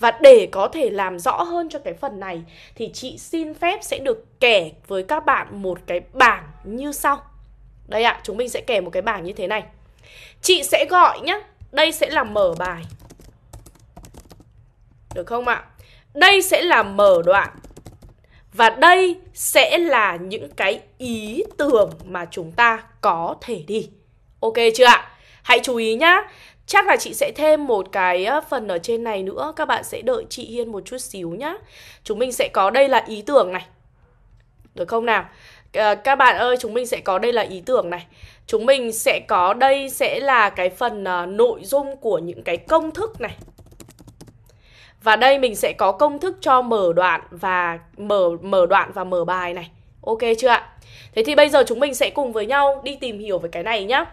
Và để có thể làm rõ hơn cho cái phần này thì chị xin phép sẽ được kể với các bạn một cái bảng như sau. Đây ạ, à, chúng mình sẽ kể một cái bảng như thế này. Chị sẽ gọi nhá, đây sẽ là mở bài. Được không ạ? Đây sẽ là mở đoạn. Và đây sẽ là những cái ý tưởng mà chúng ta có thể đi. Ok chưa ạ? Hãy chú ý nhá chắc là chị sẽ thêm một cái ờ, phần ở trên này nữa các bạn sẽ đợi chị hiên một chút xíu nhá chúng mình sẽ có đây là ý tưởng này được không nào ờ, các bạn ơi chúng mình sẽ có đây là ý tưởng này chúng mình sẽ có đây sẽ là cái phần ờ, nội dung của những cái công thức này và đây mình sẽ có công thức cho mở đoạn và mở mở đoạn và mở bài này ok chưa ạ thế thì bây giờ chúng mình sẽ cùng với nhau đi tìm hiểu về cái này nhá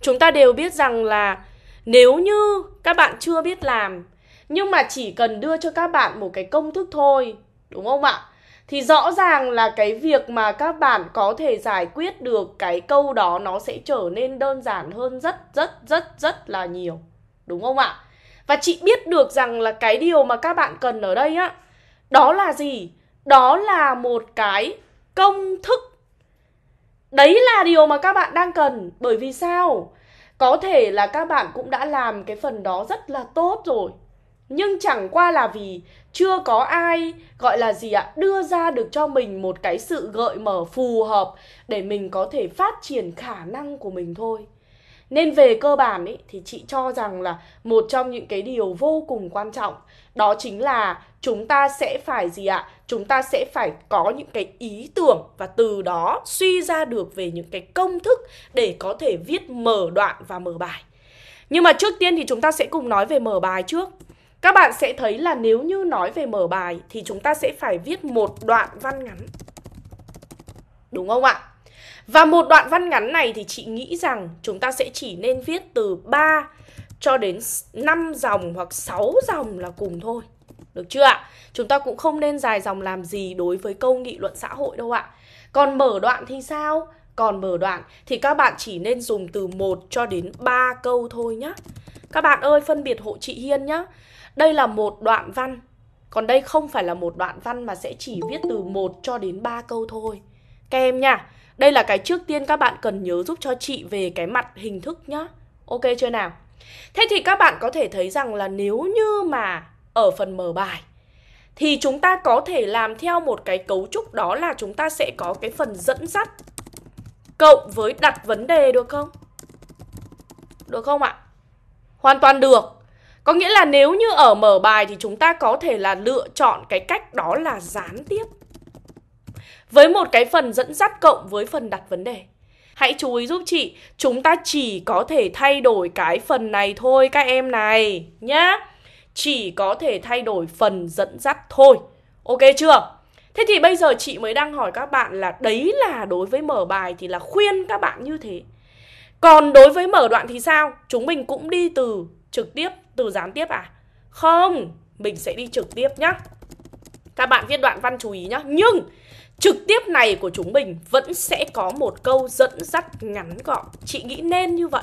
chúng ta đều biết rằng là nếu như các bạn chưa biết làm nhưng mà chỉ cần đưa cho các bạn một cái công thức thôi, đúng không ạ? Thì rõ ràng là cái việc mà các bạn có thể giải quyết được cái câu đó nó sẽ trở nên đơn giản hơn rất rất rất rất là nhiều. Đúng không ạ? Và chị biết được rằng là cái điều mà các bạn cần ở đây á Đó là gì? Đó là một cái công thức Đấy là điều mà các bạn đang cần Bởi vì sao? có thể là các bạn cũng đã làm cái phần đó rất là tốt rồi nhưng chẳng qua là vì chưa có ai gọi là gì ạ đưa ra được cho mình một cái sự gợi mở phù hợp để mình có thể phát triển khả năng của mình thôi nên về cơ bản ý, thì chị cho rằng là một trong những cái điều vô cùng quan trọng đó chính là chúng ta sẽ phải gì ạ chúng ta sẽ phải có những cái ý tưởng và từ đó suy ra được về những cái công thức để có thể viết mở đoạn và mở bài nhưng mà trước tiên thì chúng ta sẽ cùng nói về mở bài trước các bạn sẽ thấy là nếu như nói về mở bài thì chúng ta sẽ phải viết một đoạn văn ngắn đúng không ạ và một đoạn văn ngắn này thì chị nghĩ rằng chúng ta sẽ chỉ nên viết từ 3 cho đến 5 dòng hoặc 6 dòng là cùng thôi. Được chưa ạ? Chúng ta cũng không nên dài dòng làm gì đối với câu nghị luận xã hội đâu ạ. Còn mở đoạn thì sao? Còn mở đoạn thì các bạn chỉ nên dùng từ 1 cho đến 3 câu thôi nhá. Các bạn ơi, phân biệt hộ chị Hiên nhá. Đây là một đoạn văn. Còn đây không phải là một đoạn văn mà sẽ chỉ viết từ 1 cho đến 3 câu thôi. Các em nha. Đây là cái trước tiên các bạn cần nhớ giúp cho chị về cái mặt hình thức nhá. Ok chưa nào? Thế thì các bạn có thể thấy rằng là nếu như mà ở phần mở bài thì chúng ta có thể làm theo một cái cấu trúc đó là chúng ta sẽ có cái phần dẫn dắt cộng với đặt vấn đề được không? Được không ạ? Hoàn toàn được. Có nghĩa là nếu như ở mở bài thì chúng ta có thể là lựa chọn cái cách đó là gián tiếp với một cái phần dẫn dắt cộng với phần đặt vấn đề. Hãy chú ý giúp chị, chúng ta chỉ có thể thay đổi cái phần này thôi các em này nhá. Chỉ có thể thay đổi phần dẫn dắt thôi. Ok chưa? Thế thì bây giờ chị mới đang hỏi các bạn là đấy là đối với mở bài thì là khuyên các bạn như thế. Còn đối với mở đoạn thì sao? Chúng mình cũng đi từ trực tiếp, từ gián tiếp à? Không, mình sẽ đi trực tiếp nhá. Các bạn viết đoạn văn chú ý nhá. Nhưng trực tiếp này của chúng mình vẫn sẽ có một câu dẫn dắt ngắn gọn chị nghĩ nên như vậy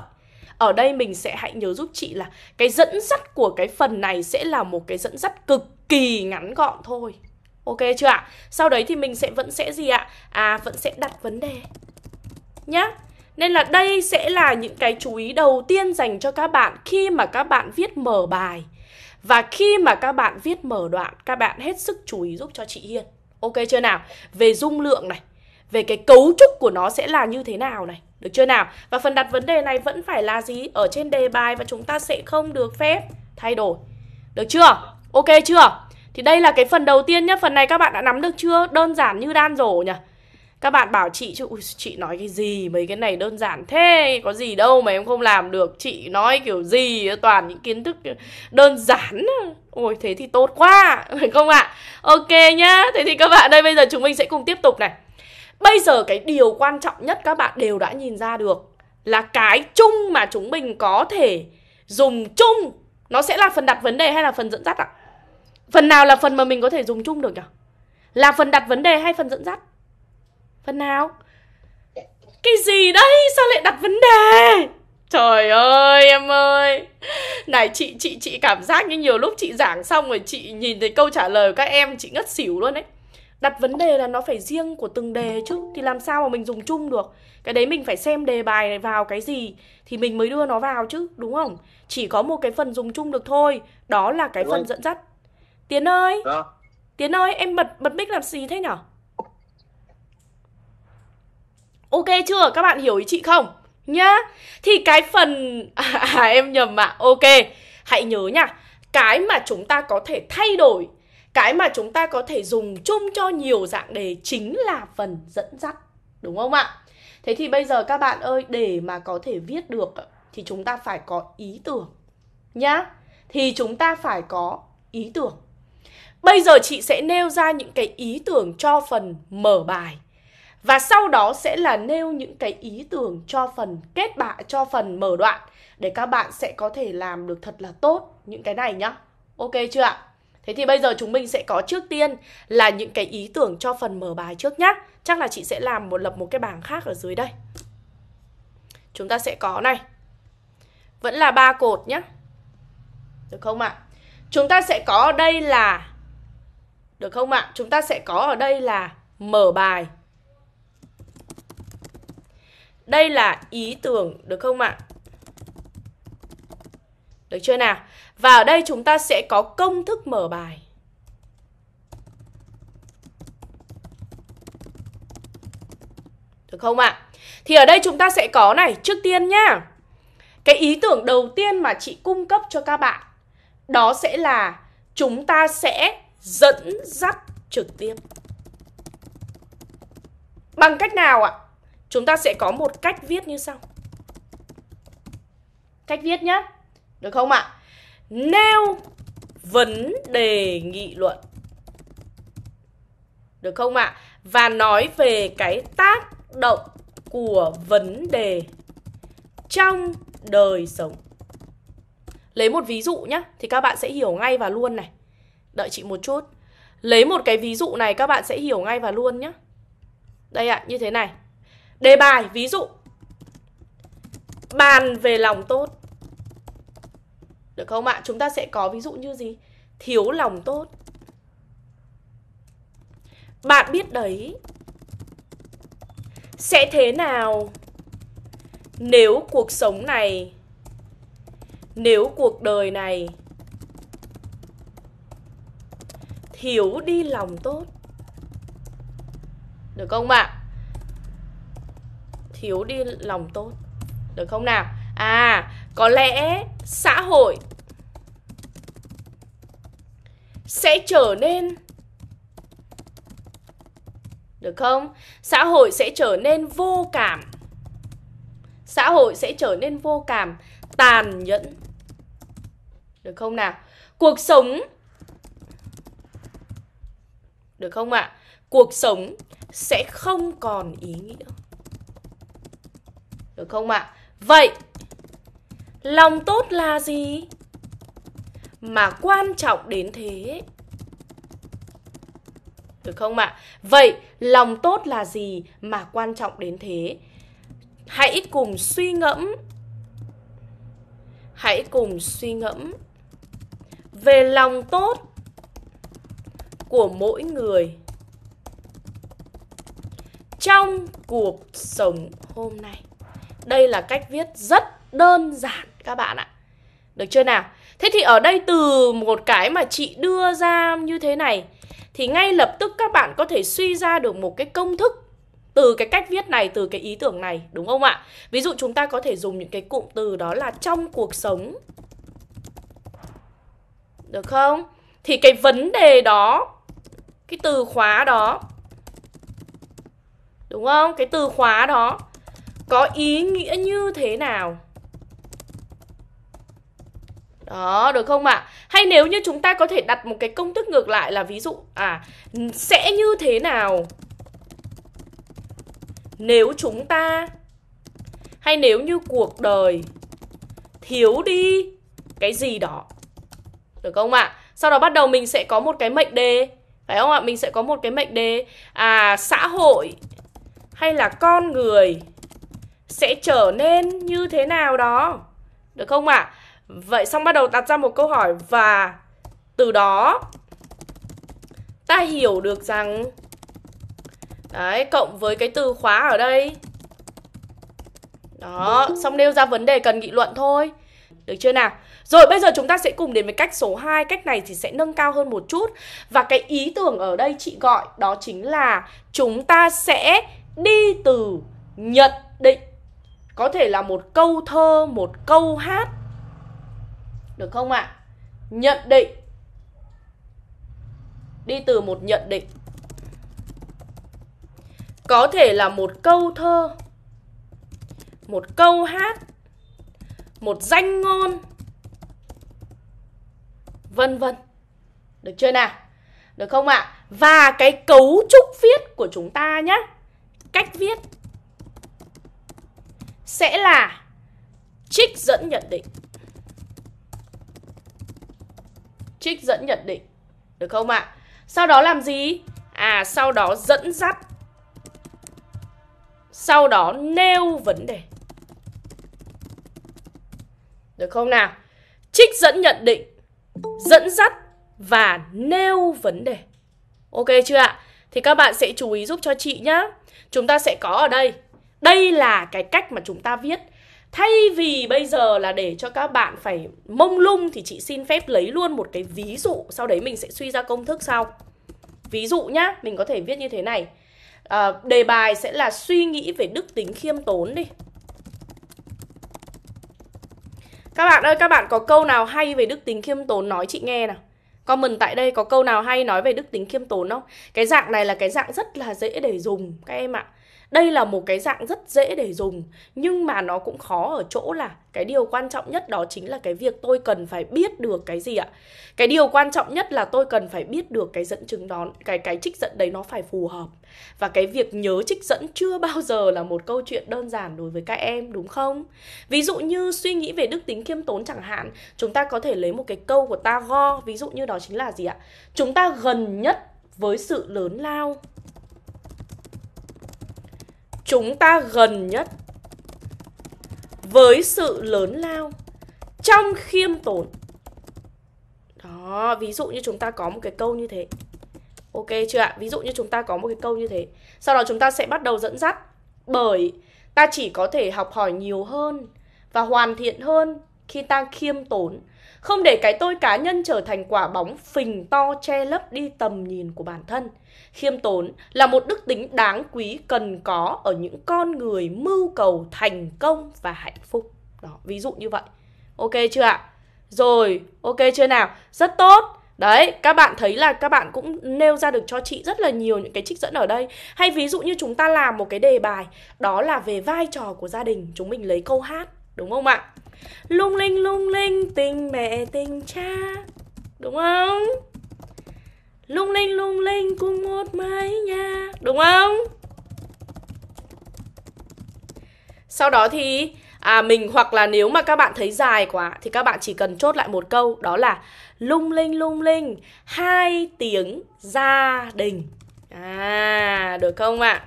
ở đây mình sẽ hãy nhớ giúp chị là cái dẫn dắt của cái phần này sẽ là một cái dẫn dắt cực kỳ ngắn gọn thôi ok chưa ạ sau đấy thì mình sẽ vẫn sẽ gì ạ à vẫn sẽ đặt vấn đề nhá nên là đây sẽ là những cái chú ý đầu tiên dành cho các bạn khi mà các bạn viết mở bài và khi mà các bạn viết mở đoạn các bạn hết sức chú ý giúp cho chị hiên ok chưa nào về dung lượng này về cái cấu trúc của nó sẽ là như thế nào này được chưa nào và phần đặt vấn đề này vẫn phải là gì ở trên đề bài và chúng ta sẽ không được phép thay đổi được chưa ok chưa thì đây là cái phần đầu tiên nhá phần này các bạn đã nắm được chưa đơn giản như đan rổ nhỉ các bạn bảo chị chứ Ui, chị nói cái gì mấy cái này đơn giản thế có gì đâu mà em không làm được chị nói kiểu gì toàn những kiến thức đơn giản ôi thế thì tốt quá phải không ạ à? ok nhá thế thì các bạn đây bây giờ chúng mình sẽ cùng tiếp tục này bây giờ cái điều quan trọng nhất các bạn đều đã nhìn ra được là cái chung mà chúng mình có thể dùng chung nó sẽ là phần đặt vấn đề hay là phần dẫn dắt ạ à? phần nào là phần mà mình có thể dùng chung được nhỉ là phần đặt vấn đề hay phần dẫn dắt Phần nào? Cái gì đấy? Sao lại đặt vấn đề? Trời ơi em ơi Này chị chị chị cảm giác như nhiều lúc chị giảng xong rồi chị nhìn thấy câu trả lời của các em chị ngất xỉu luôn đấy Đặt vấn đề là nó phải riêng của từng đề chứ Thì làm sao mà mình dùng chung được Cái đấy mình phải xem đề bài này vào cái gì Thì mình mới đưa nó vào chứ đúng không Chỉ có một cái phần dùng chung được thôi Đó là cái đúng phần rồi. dẫn dắt Tiến ơi Đó. Dạ. Tiến ơi em bật bật mic làm gì thế nhở Ok chưa? Các bạn hiểu ý chị không? Nhá. Thì cái phần à, à, em nhầm mà. Ok. Hãy nhớ nha. Cái mà chúng ta có thể thay đổi, cái mà chúng ta có thể dùng chung cho nhiều dạng đề chính là phần dẫn dắt. Đúng không ạ? Thế thì bây giờ các bạn ơi, để mà có thể viết được thì chúng ta phải có ý tưởng nhá. Thì chúng ta phải có ý tưởng. Bây giờ chị sẽ nêu ra những cái ý tưởng cho phần mở bài và sau đó sẽ là nêu những cái ý tưởng cho phần kết bạ cho phần mở đoạn để các bạn sẽ có thể làm được thật là tốt những cái này nhá ok chưa ạ thế thì bây giờ chúng mình sẽ có trước tiên là những cái ý tưởng cho phần mở bài trước nhá chắc là chị sẽ làm một lập một cái bảng khác ở dưới đây chúng ta sẽ có này vẫn là ba cột nhá được không ạ chúng ta sẽ có ở đây là được không ạ chúng ta sẽ có ở đây là mở bài đây là ý tưởng được không ạ? Được chưa nào? Và ở đây chúng ta sẽ có công thức mở bài. Được không ạ? Thì ở đây chúng ta sẽ có này, trước tiên nhá. Cái ý tưởng đầu tiên mà chị cung cấp cho các bạn đó sẽ là chúng ta sẽ dẫn dắt trực tiếp. Bằng cách nào ạ? Chúng ta sẽ có một cách viết như sau Cách viết nhé Được không ạ? Nêu vấn đề nghị luận Được không ạ? Và nói về cái tác động của vấn đề trong đời sống Lấy một ví dụ nhé Thì các bạn sẽ hiểu ngay và luôn này Đợi chị một chút Lấy một cái ví dụ này các bạn sẽ hiểu ngay và luôn nhé Đây ạ, à, như thế này Đề bài, ví dụ Bàn về lòng tốt Được không ạ? Chúng ta sẽ có ví dụ như gì? Thiếu lòng tốt Bạn biết đấy Sẽ thế nào Nếu cuộc sống này Nếu cuộc đời này Thiếu đi lòng tốt Được không ạ? thiếu đi lòng tốt được không nào à có lẽ xã hội sẽ trở nên được không xã hội sẽ trở nên vô cảm xã hội sẽ trở nên vô cảm tàn nhẫn được không nào cuộc sống được không ạ à? cuộc sống sẽ không còn ý nghĩa được không ạ? À? Vậy, lòng tốt là gì? Mà quan trọng đến thế. Được không ạ? À? Vậy, lòng tốt là gì mà quan trọng đến thế? Hãy cùng suy ngẫm. Hãy cùng suy ngẫm về lòng tốt của mỗi người trong cuộc sống hôm nay đây là cách viết rất đơn giản các bạn ạ. Được chưa nào? Thế thì ở đây từ một cái mà chị đưa ra như thế này thì ngay lập tức các bạn có thể suy ra được một cái công thức từ cái cách viết này, từ cái ý tưởng này, đúng không ạ? Ví dụ chúng ta có thể dùng những cái cụm từ đó là trong cuộc sống. Được không? Thì cái vấn đề đó, cái từ khóa đó, đúng không? Cái từ khóa đó có ý nghĩa như thế nào đó, được không ạ? À? Hay nếu như chúng ta có thể đặt một cái công thức ngược lại là ví dụ à sẽ như thế nào nếu chúng ta hay nếu như cuộc đời thiếu đi cái gì đó. Được không ạ? À? Sau đó bắt đầu mình sẽ có một cái mệnh đề, phải không ạ? À? Mình sẽ có một cái mệnh đề à xã hội hay là con người sẽ trở nên như thế nào đó được không ạ à? vậy xong bắt đầu đặt ra một câu hỏi và từ đó ta hiểu được rằng đấy cộng với cái từ khóa ở đây đó xong nêu ra vấn đề cần nghị luận thôi được chưa nào? Rồi bây giờ chúng ta sẽ cùng đến với cách số 2 Cách này thì sẽ nâng cao hơn một chút Và cái ý tưởng ở đây chị gọi Đó chính là chúng ta sẽ đi từ nhận định có thể là một câu thơ một câu hát được không ạ à? nhận định đi từ một nhận định có thể là một câu thơ một câu hát một danh ngôn vân vân được chưa nào được không ạ à? và cái cấu trúc viết của chúng ta nhé cách viết sẽ là trích dẫn nhận định trích dẫn nhận định được không ạ sau đó làm gì à sau đó dẫn dắt sau đó nêu vấn đề được không nào trích dẫn nhận định dẫn dắt và nêu vấn đề ok chưa ạ thì các bạn sẽ chú ý giúp cho chị nhá chúng ta sẽ có ở đây đây là cái cách mà chúng ta viết thay vì bây giờ là để cho các bạn phải mông lung thì chị xin phép lấy luôn một cái ví dụ sau đấy mình sẽ suy ra công thức sau ví dụ nhá mình có thể viết như thế này à, đề bài sẽ là suy nghĩ về đức tính khiêm tốn đi các bạn ơi các bạn có câu nào hay về đức tính khiêm tốn nói chị nghe nào comment tại đây có câu nào hay nói về đức tính khiêm tốn không cái dạng này là cái dạng rất là dễ để dùng các em ạ à đây là một cái dạng rất dễ để dùng nhưng mà nó cũng khó ở chỗ là cái điều quan trọng nhất đó chính là cái việc tôi cần phải biết được cái gì ạ cái điều quan trọng nhất là tôi cần phải biết được cái dẫn chứng đó cái cái trích dẫn đấy nó phải phù hợp và cái việc nhớ trích dẫn chưa bao giờ là một câu chuyện đơn giản đối với các em đúng không ví dụ như suy nghĩ về đức tính khiêm tốn chẳng hạn chúng ta có thể lấy một cái câu của tagore ví dụ như đó chính là gì ạ chúng ta gần nhất với sự lớn lao chúng ta gần nhất với sự lớn lao trong khiêm tốn đó ví dụ như chúng ta có một cái câu như thế ok chưa ạ ví dụ như chúng ta có một cái câu như thế sau đó chúng ta sẽ bắt đầu dẫn dắt bởi ta chỉ có thể học hỏi nhiều hơn và hoàn thiện hơn khi ta khiêm tốn không để cái tôi cá nhân trở thành quả bóng phình to che lấp đi tầm nhìn của bản thân. Khiêm tốn là một đức tính đáng quý cần có ở những con người mưu cầu thành công và hạnh phúc. Đó, ví dụ như vậy. Ok chưa ạ? Rồi, ok chưa nào? Rất tốt. Đấy, các bạn thấy là các bạn cũng nêu ra được cho chị rất là nhiều những cái trích dẫn ở đây. Hay ví dụ như chúng ta làm một cái đề bài đó là về vai trò của gia đình, chúng mình lấy câu hát, đúng không ạ? lung linh lung linh tình mẹ tình cha đúng không lung linh lung linh cùng một mái nhà đúng không sau đó thì à, mình hoặc là nếu mà các bạn thấy dài quá thì các bạn chỉ cần chốt lại một câu đó là lung linh lung linh hai tiếng gia đình à được không ạ à?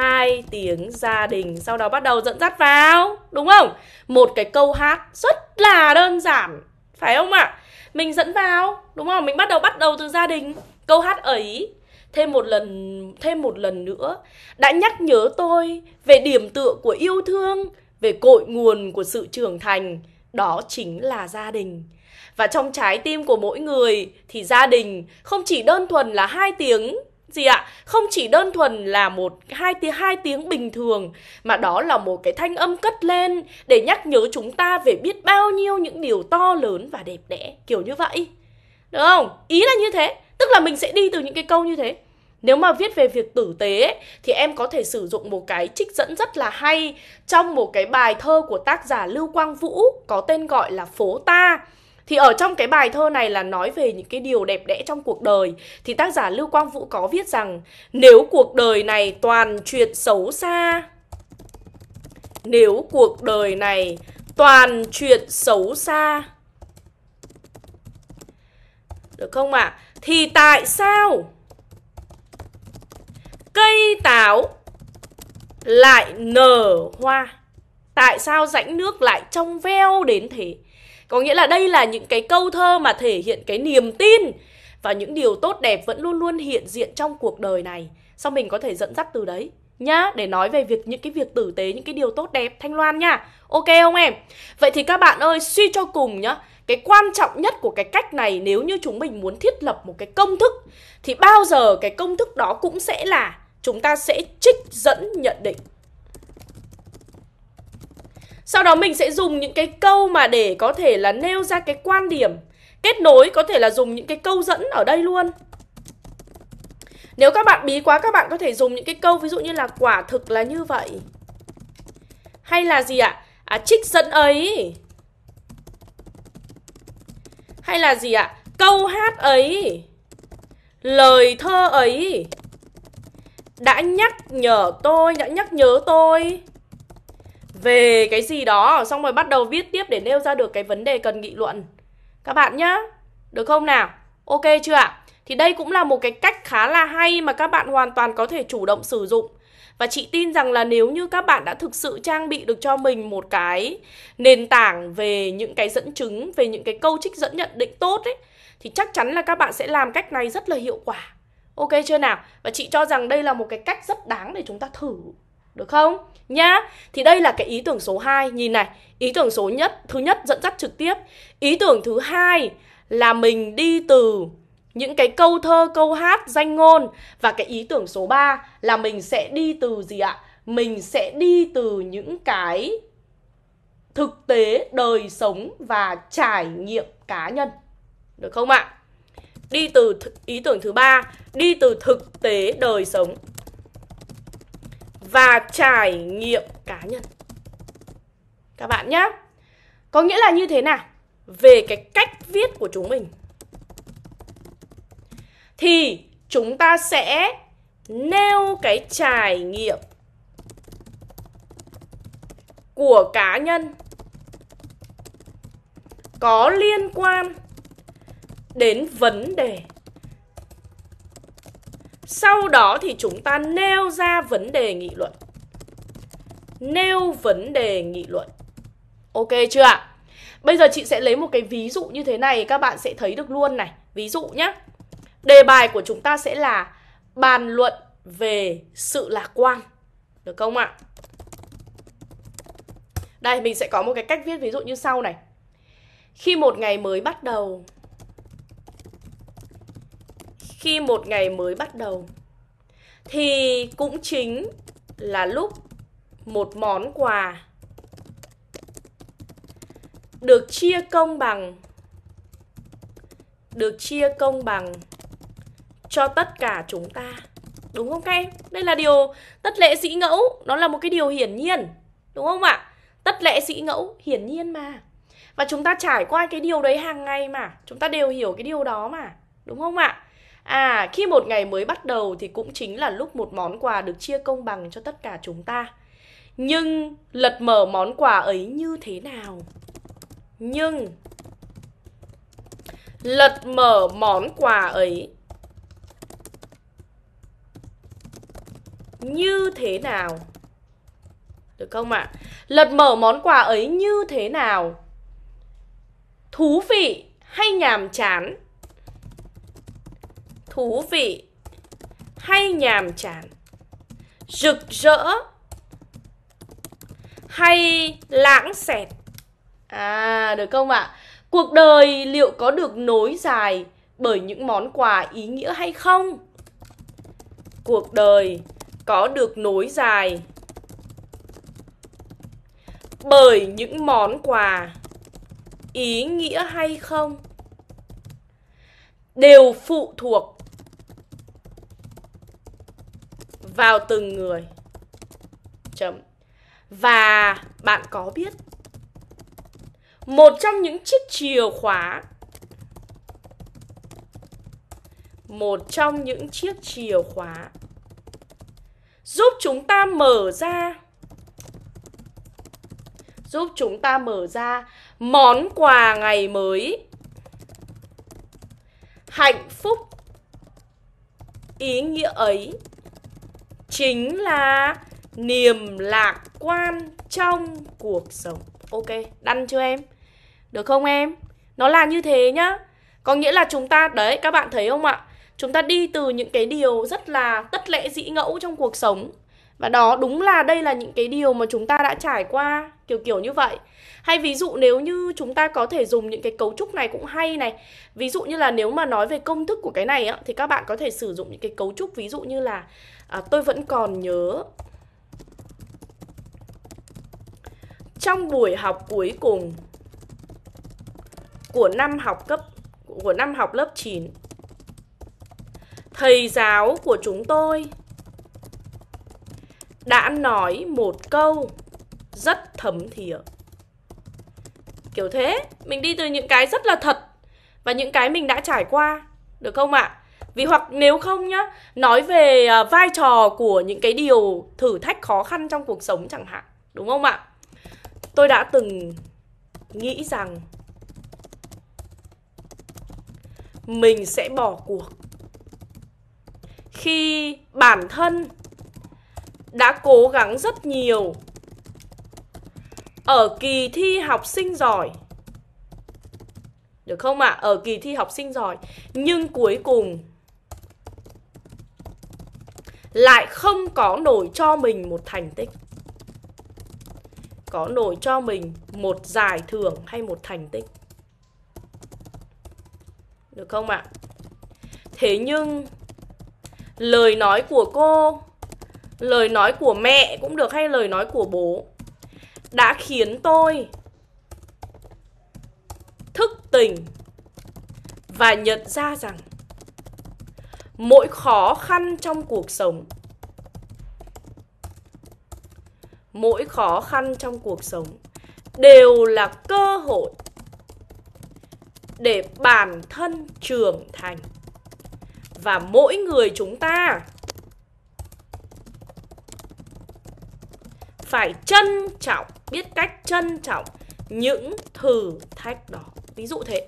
hai tiếng gia đình sau đó bắt đầu dẫn dắt vào đúng không một cái câu hát rất là đơn giản phải không ạ à? mình dẫn vào đúng không mình bắt đầu bắt đầu từ gia đình câu hát ấy thêm một lần thêm một lần nữa đã nhắc nhớ tôi về điểm tựa của yêu thương về cội nguồn của sự trưởng thành đó chính là gia đình và trong trái tim của mỗi người thì gia đình không chỉ đơn thuần là hai tiếng gì ạ không chỉ đơn thuần là một hai tiếng hai tiếng bình thường mà đó là một cái thanh âm cất lên để nhắc nhớ chúng ta về biết bao nhiêu những điều to lớn và đẹp đẽ kiểu như vậy được không ý là như thế tức là mình sẽ đi từ những cái câu như thế nếu mà viết về việc tử tế ấy, thì em có thể sử dụng một cái trích dẫn rất là hay trong một cái bài thơ của tác giả Lưu Quang Vũ có tên gọi là Phố Ta thì ở trong cái bài thơ này là nói về những cái điều đẹp đẽ trong cuộc đời thì tác giả lưu quang vũ có viết rằng nếu cuộc đời này toàn chuyện xấu xa nếu cuộc đời này toàn chuyện xấu xa được không ạ à? thì tại sao cây táo lại nở hoa tại sao rãnh nước lại trong veo đến thế có nghĩa là đây là những cái câu thơ mà thể hiện cái niềm tin và những điều tốt đẹp vẫn luôn luôn hiện diện trong cuộc đời này Sau mình có thể dẫn dắt từ đấy nhá để nói về việc những cái việc tử tế những cái điều tốt đẹp thanh loan nha ok không em vậy thì các bạn ơi suy cho cùng nhá cái quan trọng nhất của cái cách này nếu như chúng mình muốn thiết lập một cái công thức thì bao giờ cái công thức đó cũng sẽ là chúng ta sẽ trích dẫn nhận định sau đó mình sẽ dùng những cái câu mà để có thể là nêu ra cái quan điểm Kết nối có thể là dùng những cái câu dẫn ở đây luôn Nếu các bạn bí quá các bạn có thể dùng những cái câu ví dụ như là quả thực là như vậy Hay là gì ạ? À, trích dẫn ấy Hay là gì ạ? Câu hát ấy Lời thơ ấy Đã nhắc nhở tôi, đã nhắc nhớ tôi về cái gì đó xong rồi bắt đầu viết tiếp để nêu ra được cái vấn đề cần nghị luận các bạn nhá được không nào ok chưa ạ thì đây cũng là một cái cách khá là hay mà các bạn hoàn toàn có thể chủ động sử dụng và chị tin rằng là nếu như các bạn đã thực sự trang bị được cho mình một cái nền tảng về những cái dẫn chứng về những cái câu trích dẫn nhận định tốt ấy thì chắc chắn là các bạn sẽ làm cách này rất là hiệu quả ok chưa nào và chị cho rằng đây là một cái cách rất đáng để chúng ta thử được không nhá. Thì đây là cái ý tưởng số 2, nhìn này, ý tưởng số nhất, thứ nhất dẫn dắt trực tiếp. Ý tưởng thứ hai là mình đi từ những cái câu thơ, câu hát, danh ngôn và cái ý tưởng số 3 là mình sẽ đi từ gì ạ? Mình sẽ đi từ những cái thực tế đời sống và trải nghiệm cá nhân. Được không ạ? Đi từ th- ý tưởng thứ ba, đi từ thực tế đời sống và trải nghiệm cá nhân các bạn nhé có nghĩa là như thế nào về cái cách viết của chúng mình thì chúng ta sẽ nêu cái trải nghiệm của cá nhân có liên quan đến vấn đề sau đó thì chúng ta nêu ra vấn đề nghị luận. Nêu vấn đề nghị luận. Ok chưa ạ? Bây giờ chị sẽ lấy một cái ví dụ như thế này các bạn sẽ thấy được luôn này. Ví dụ nhé. Đề bài của chúng ta sẽ là bàn luận về sự lạc quan. Được không ạ? Đây, mình sẽ có một cái cách viết ví dụ như sau này. Khi một ngày mới bắt đầu, khi một ngày mới bắt đầu thì cũng chính là lúc một món quà được chia công bằng được chia công bằng cho tất cả chúng ta đúng không các em đây là điều tất lệ sĩ ngẫu nó là một cái điều hiển nhiên đúng không ạ tất lệ sĩ ngẫu hiển nhiên mà và chúng ta trải qua cái điều đấy hàng ngày mà chúng ta đều hiểu cái điều đó mà đúng không ạ À, khi một ngày mới bắt đầu thì cũng chính là lúc một món quà được chia công bằng cho tất cả chúng ta. Nhưng lật mở món quà ấy như thế nào? Nhưng lật mở món quà ấy như thế nào? Được không ạ? À? Lật mở món quà ấy như thế nào? Thú vị hay nhàm chán? thú vị hay nhàm chán rực rỡ hay lãng xẹt à được không ạ cuộc đời liệu có được nối dài bởi những món quà ý nghĩa hay không cuộc đời có được nối dài bởi những món quà ý nghĩa hay không đều phụ thuộc vào từng người chấm và bạn có biết một trong những chiếc chìa khóa một trong những chiếc chìa khóa giúp chúng ta mở ra giúp chúng ta mở ra món quà ngày mới hạnh phúc ý nghĩa ấy chính là niềm lạc quan trong cuộc sống ok đăng cho em được không em nó là như thế nhá có nghĩa là chúng ta đấy các bạn thấy không ạ chúng ta đi từ những cái điều rất là tất lẽ dĩ ngẫu trong cuộc sống và đó đúng là đây là những cái điều mà chúng ta đã trải qua kiểu kiểu như vậy hay ví dụ nếu như chúng ta có thể dùng những cái cấu trúc này cũng hay này ví dụ như là nếu mà nói về công thức của cái này á, thì các bạn có thể sử dụng những cái cấu trúc ví dụ như là à, tôi vẫn còn nhớ trong buổi học cuối cùng của năm học cấp của năm học lớp 9 thầy giáo của chúng tôi đã nói một câu rất thấm thía Kiểu thế, mình đi từ những cái rất là thật và những cái mình đã trải qua, được không ạ? À? Vì hoặc nếu không nhá, nói về ờ, vai trò của những cái điều thử thách khó khăn trong cuộc sống chẳng hạn, đúng không ạ? À? Tôi đã từng nghĩ rằng mình sẽ bỏ cuộc khi bản thân đã cố gắng rất nhiều ở kỳ thi học sinh giỏi Được không ạ? À? Ở kỳ thi học sinh giỏi Nhưng cuối cùng Lại không có nổi cho mình một thành tích Có nổi cho mình một giải thưởng hay một thành tích Được không ạ? À? Thế nhưng Lời nói của cô Lời nói của mẹ cũng được hay lời nói của bố đã khiến tôi thức tỉnh và nhận ra rằng mỗi khó khăn trong cuộc sống mỗi khó khăn trong cuộc sống đều là cơ hội để bản thân trưởng thành và mỗi người chúng ta phải trân trọng biết cách trân trọng những thử thách đó ví dụ thế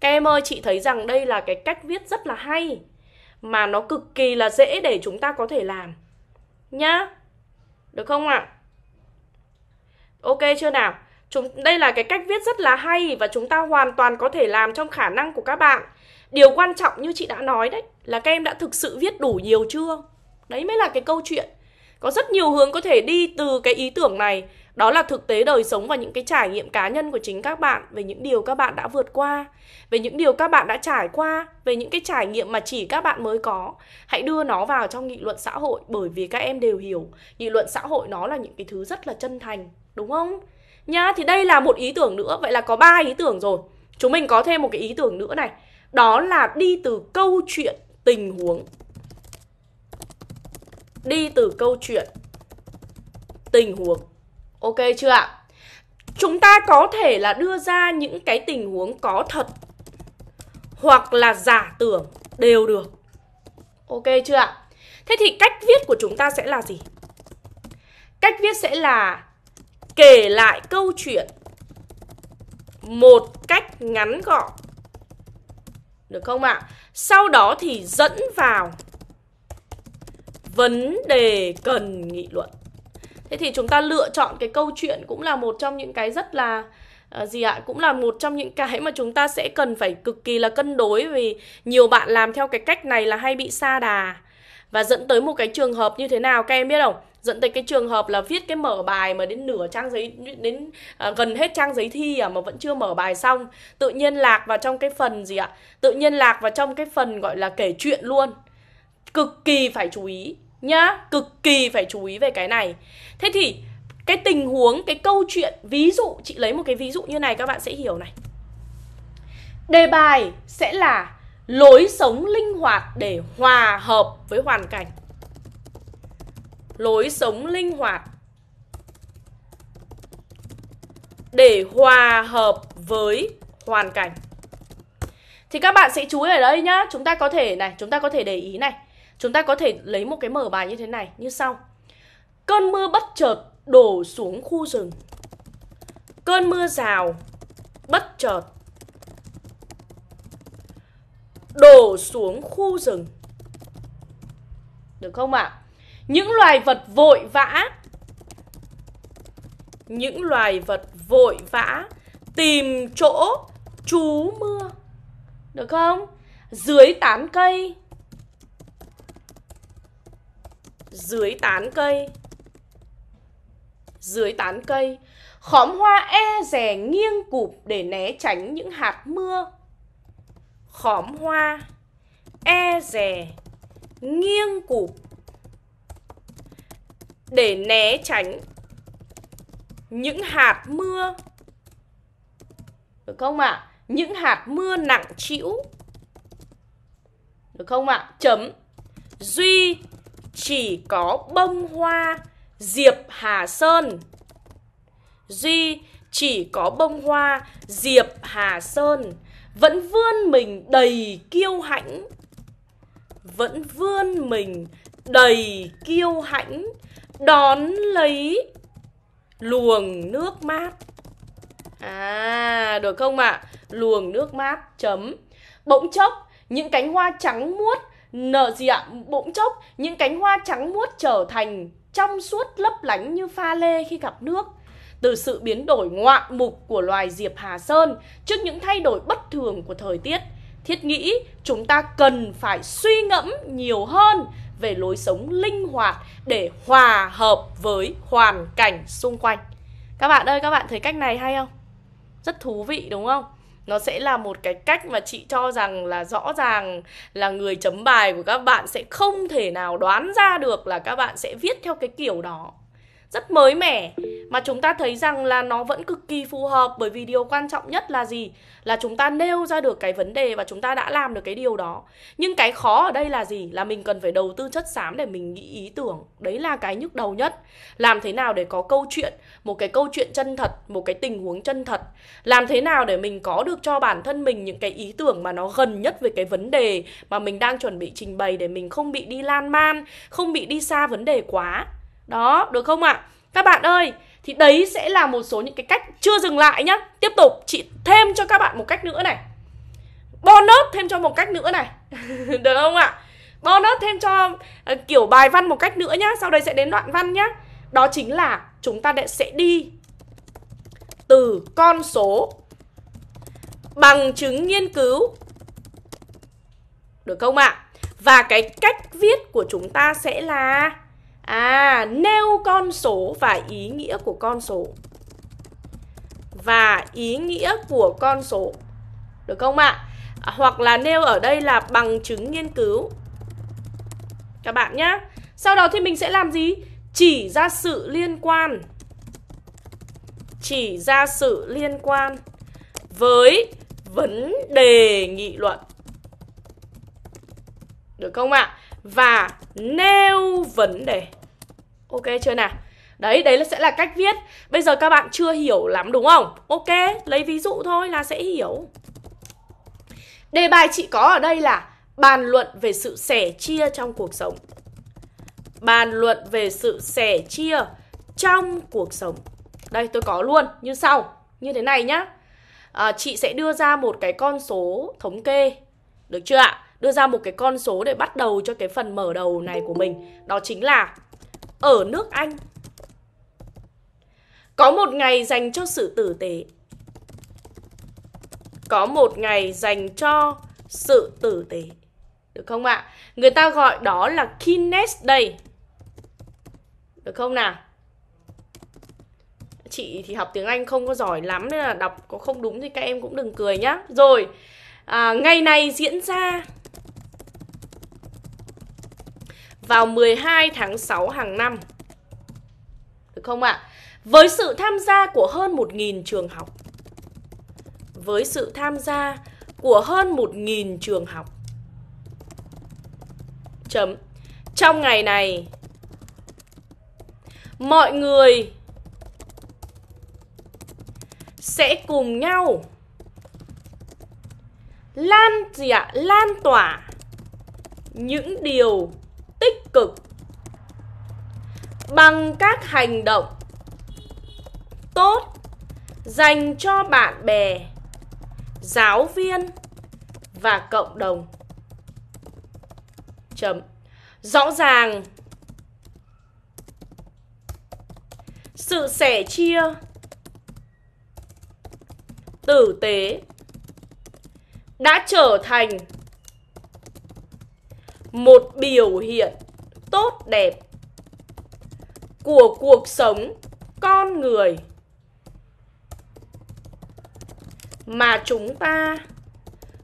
các em ơi chị thấy rằng đây là cái cách viết rất là hay mà nó cực kỳ là dễ để chúng ta có thể làm nhá được không ạ ok chưa nào chúng đây là cái cách viết rất là hay và chúng ta hoàn toàn có thể làm trong khả năng của các bạn điều quan trọng như chị đã nói đấy là các em đã thực sự viết đủ nhiều chưa đấy mới là cái câu chuyện có rất nhiều hướng có thể đi từ cái ý tưởng này, đó là thực tế đời sống và những cái trải nghiệm cá nhân của chính các bạn về những điều các bạn đã vượt qua, về những điều các bạn đã trải qua, về những cái trải nghiệm mà chỉ các bạn mới có. Hãy đưa nó vào trong nghị luận xã hội bởi vì các em đều hiểu, nghị luận xã hội nó là những cái thứ rất là chân thành, đúng không? Nhá, thì đây là một ý tưởng nữa, vậy là có ba ý tưởng rồi. Chúng mình có thêm một cái ý tưởng nữa này, đó là đi từ câu chuyện tình huống đi từ câu chuyện tình huống ok chưa ạ chúng ta có thể là đưa ra những cái tình huống có thật hoặc là giả tưởng đều được ok chưa ạ thế thì cách viết của chúng ta sẽ là gì cách viết sẽ là kể lại câu chuyện một cách ngắn gọn được không ạ sau đó thì dẫn vào vấn đề cần nghị luận thế thì chúng ta lựa chọn cái câu chuyện cũng là một trong những cái rất là À, gì ạ cũng là một trong những cái mà chúng ta sẽ cần phải cực kỳ là cân đối vì nhiều bạn làm theo cái cách này là hay bị xa đà và dẫn tới một cái trường hợp như thế nào các em biết không dẫn tới cái trường hợp là viết cái mở bài mà đến nửa trang giấy đến à, gần hết trang giấy thi à mà vẫn chưa mở bài xong tự nhiên lạc vào trong cái phần gì ạ tự nhiên lạc vào trong cái phần gọi là kể chuyện luôn cực kỳ phải chú ý nhá cực kỳ phải chú ý về cái này thế thì cái tình huống cái câu chuyện ví dụ chị lấy một cái ví dụ như này các bạn sẽ hiểu này đề bài sẽ là lối sống linh hoạt để hòa hợp với hoàn cảnh lối sống linh hoạt để hòa hợp với hoàn cảnh thì các bạn sẽ chú ý ở đây nhá chúng ta có thể này chúng ta có thể để ý này Chúng ta có thể lấy một cái mở bài như thế này như sau. Cơn mưa bất chợt đổ xuống khu rừng. Cơn mưa rào bất chợt đổ xuống khu rừng. Được không ạ? À? Những loài vật vội vã những loài vật vội vã tìm chỗ trú mưa. Được không? Dưới tán cây dưới tán cây dưới tán cây khóm hoa e rè nghiêng cụp để né tránh những hạt mưa khóm hoa e rè nghiêng cụp để né tránh những hạt mưa được không ạ à? những hạt mưa nặng trĩu được không ạ à? chấm duy chỉ có bông hoa diệp Hà Sơn. Duy chỉ có bông hoa diệp Hà Sơn vẫn vươn mình đầy kiêu hãnh. Vẫn vươn mình đầy kiêu hãnh đón lấy luồng nước mát. À, được không ạ? À? Luồng nước mát chấm. Bỗng chốc, những cánh hoa trắng muốt nở gì ạ bỗng chốc những cánh hoa trắng muốt trở thành trong suốt lấp lánh như pha lê khi gặp nước từ sự biến đổi ngoạn mục của loài diệp hà sơn trước những thay đổi bất thường của thời tiết thiết nghĩ chúng ta cần phải suy ngẫm nhiều hơn về lối sống linh hoạt để hòa hợp với hoàn cảnh xung quanh các bạn ơi các bạn thấy cách này hay không rất thú vị đúng không nó sẽ là một cái cách mà chị cho rằng là rõ ràng là người chấm bài của các bạn sẽ không thể nào đoán ra được là các bạn sẽ viết theo cái kiểu đó rất mới mẻ mà chúng ta thấy rằng là nó vẫn cực kỳ phù hợp bởi vì điều quan trọng nhất là gì? Là chúng ta nêu ra được cái vấn đề và chúng ta đã làm được cái điều đó. Nhưng cái khó ở đây là gì? Là mình cần phải đầu tư chất xám để mình nghĩ ý tưởng. Đấy là cái nhức đầu nhất. Làm thế nào để có câu chuyện, một cái câu chuyện chân thật, một cái tình huống chân thật. Làm thế nào để mình có được cho bản thân mình những cái ý tưởng mà nó gần nhất với cái vấn đề mà mình đang chuẩn bị trình bày để mình không bị đi lan man, không bị đi xa vấn đề quá đó, được không ạ? À? Các bạn ơi, thì đấy sẽ là một số những cái cách chưa dừng lại nhá. Tiếp tục chị thêm cho các bạn một cách nữa này. Bonus thêm cho một cách nữa này. được không ạ? À? Bonus thêm cho uh, kiểu bài văn một cách nữa nhá. Sau đây sẽ đến đoạn văn nhá. Đó chính là chúng ta sẽ đi từ con số bằng chứng nghiên cứu. Được không ạ? À? Và cái cách viết của chúng ta sẽ là À, nêu con số và ý nghĩa của con số Và ý nghĩa của con số Được không ạ? À, hoặc là nêu ở đây là bằng chứng nghiên cứu Các bạn nhé Sau đó thì mình sẽ làm gì? Chỉ ra sự liên quan Chỉ ra sự liên quan Với vấn đề nghị luận Được không ạ? và nêu vấn đề. Ok chưa nào? Đấy, đấy là sẽ là cách viết. Bây giờ các bạn chưa hiểu lắm đúng không? Ok, lấy ví dụ thôi là sẽ hiểu. Đề bài chị có ở đây là bàn luận về sự sẻ chia trong cuộc sống. Bàn luận về sự sẻ chia trong cuộc sống. Đây tôi có luôn như sau, như thế này nhá. À, chị sẽ đưa ra một cái con số thống kê, được chưa ạ? đưa ra một cái con số để bắt đầu cho cái phần mở đầu này của mình đó chính là ở nước Anh có một ngày dành cho sự tử tế có một ngày dành cho sự tử tế được không ạ? À? Người ta gọi đó là kindness day. Được không nào? Chị thì học tiếng Anh không có giỏi lắm nên là đọc có không đúng thì các em cũng đừng cười nhá. Rồi, à, ngày này diễn ra vào 12 tháng 6 hàng năm. Được không ạ? À? Với sự tham gia của hơn 1.000 trường học. Với sự tham gia của hơn 1.000 trường học. Chấm. Trong ngày này, mọi người sẽ cùng nhau lan gì ạ? À? Lan tỏa những điều cực bằng các hành động tốt dành cho bạn bè, giáo viên và cộng đồng. Chấm. Rõ ràng sự sẻ chia tử tế đã trở thành một biểu hiện tốt đẹp của cuộc sống con người mà chúng ta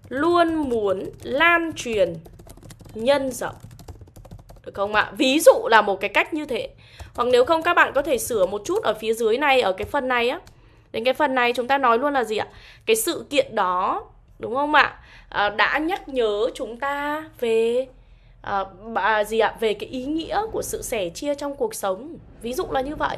luôn muốn lan truyền nhân rộng được không ạ? Ví dụ là một cái cách như thế. Hoặc nếu không các bạn có thể sửa một chút ở phía dưới này ở cái phần này á. Đến cái phần này chúng ta nói luôn là gì ạ? Cái sự kiện đó đúng không ạ? À, đã nhắc nhớ chúng ta về à, bà, gì ạ về cái ý nghĩa của sự sẻ chia trong cuộc sống ví dụ là như vậy